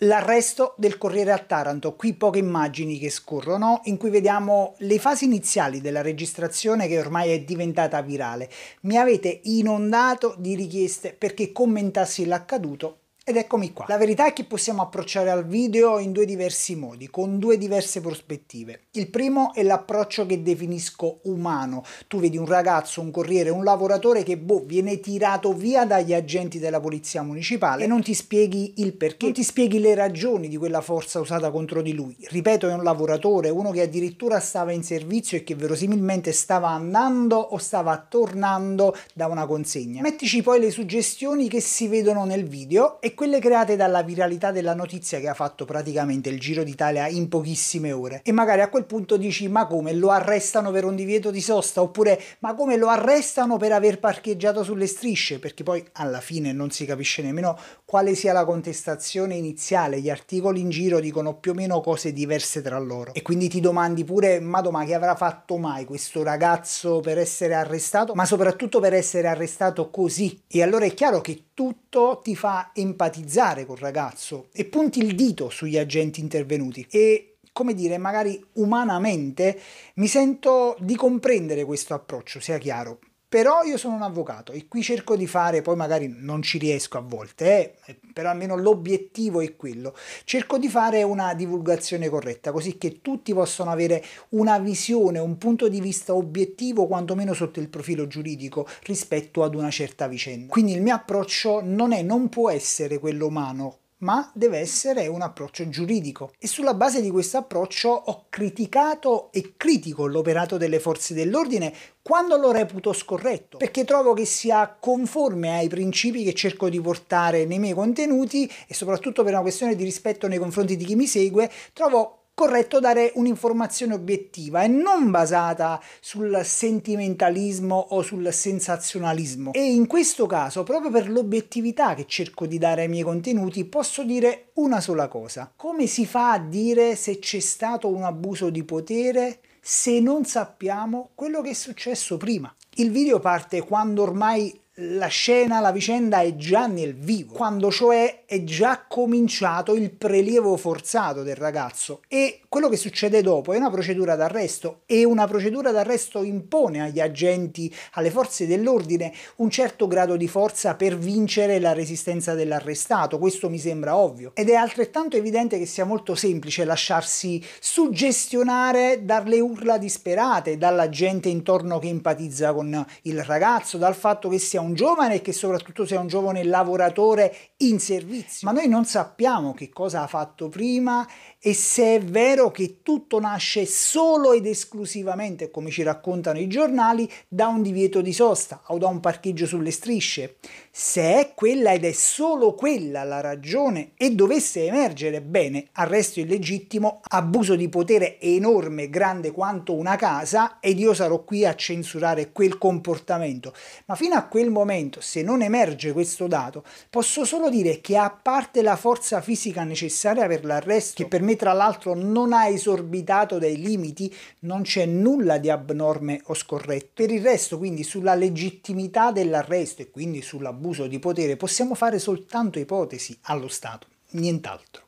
L'arresto del Corriere a Taranto, qui poche immagini che scorrono, in cui vediamo le fasi iniziali della registrazione che ormai è diventata virale. Mi avete inondato di richieste perché commentassi l'accaduto ed eccomi qua. La verità è che possiamo approcciare al video in due diversi modi, con due diverse prospettive. Il primo è l'approccio che definisco umano. Tu vedi un ragazzo, un corriere, un lavoratore che boh, viene tirato via dagli agenti della polizia municipale e non ti spieghi il perché, non ti spieghi le ragioni di quella forza usata contro di lui. Ripeto, è un lavoratore, uno che addirittura stava in servizio e che verosimilmente stava andando o stava tornando da una consegna. Mettici poi le suggestioni che si vedono nel video e quelle create dalla viralità della notizia che ha fatto praticamente il Giro d'Italia in pochissime ore. E magari a quel punto dici ma come lo arrestano per un divieto di sosta oppure ma come lo arrestano per aver parcheggiato sulle strisce perché poi alla fine non si capisce nemmeno quale sia la contestazione iniziale. Gli articoli in giro dicono più o meno cose diverse tra loro e quindi ti domandi pure ma domani che avrà fatto mai questo ragazzo per essere arrestato ma soprattutto per essere arrestato così. E allora è chiaro che tutto ti fa empatizzare col ragazzo e punti il dito sugli agenti intervenuti e come dire, magari umanamente mi sento di comprendere questo approccio, sia chiaro però io sono un avvocato e qui cerco di fare, poi magari non ci riesco a volte, eh, eh, però almeno l'obiettivo è quello, cerco di fare una divulgazione corretta, così che tutti possano avere una visione, un punto di vista obiettivo, quantomeno sotto il profilo giuridico, rispetto ad una certa vicenda. Quindi il mio approccio non è, non può essere quello umano, ma deve essere un approccio giuridico. E sulla base di questo approccio ho criticato e critico l'operato delle forze dell'ordine quando lo reputo scorretto, perché trovo che sia conforme ai principi che cerco di portare nei miei contenuti e soprattutto per una questione di rispetto nei confronti di chi mi segue, trovo corretto dare un'informazione obiettiva e non basata sul sentimentalismo o sul sensazionalismo. E in questo caso, proprio per l'obiettività che cerco di dare ai miei contenuti, posso dire una sola cosa. Come si fa a dire se c'è stato un abuso di potere se non sappiamo quello che è successo prima? Il video parte quando ormai la scena, la vicenda è già nel vivo, quando cioè è già cominciato il prelievo forzato del ragazzo e quello che succede dopo è una procedura d'arresto e una procedura d'arresto impone agli agenti, alle forze dell'ordine un certo grado di forza per vincere la resistenza dell'arrestato, questo mi sembra ovvio ed è altrettanto evidente che sia molto semplice lasciarsi suggestionare dalle urla disperate, dalla gente intorno che empatizza con il ragazzo, dal fatto che sia un un giovane e che soprattutto sia un giovane lavoratore in servizio. Ma noi non sappiamo che cosa ha fatto prima e se è vero che tutto nasce solo ed esclusivamente, come ci raccontano i giornali, da un divieto di sosta o da un parcheggio sulle strisce. Se è quella ed è solo quella la ragione e dovesse emergere bene arresto illegittimo, abuso di potere enorme, grande quanto una casa ed io sarò qui a censurare quel comportamento. Ma fino a quel momento momento, se non emerge questo dato, posso solo dire che a parte la forza fisica necessaria per l'arresto, che per me tra l'altro non ha esorbitato dai limiti, non c'è nulla di abnorme o scorretto. Per il resto, quindi, sulla legittimità dell'arresto e quindi sull'abuso di potere, possiamo fare soltanto ipotesi allo Stato, nient'altro.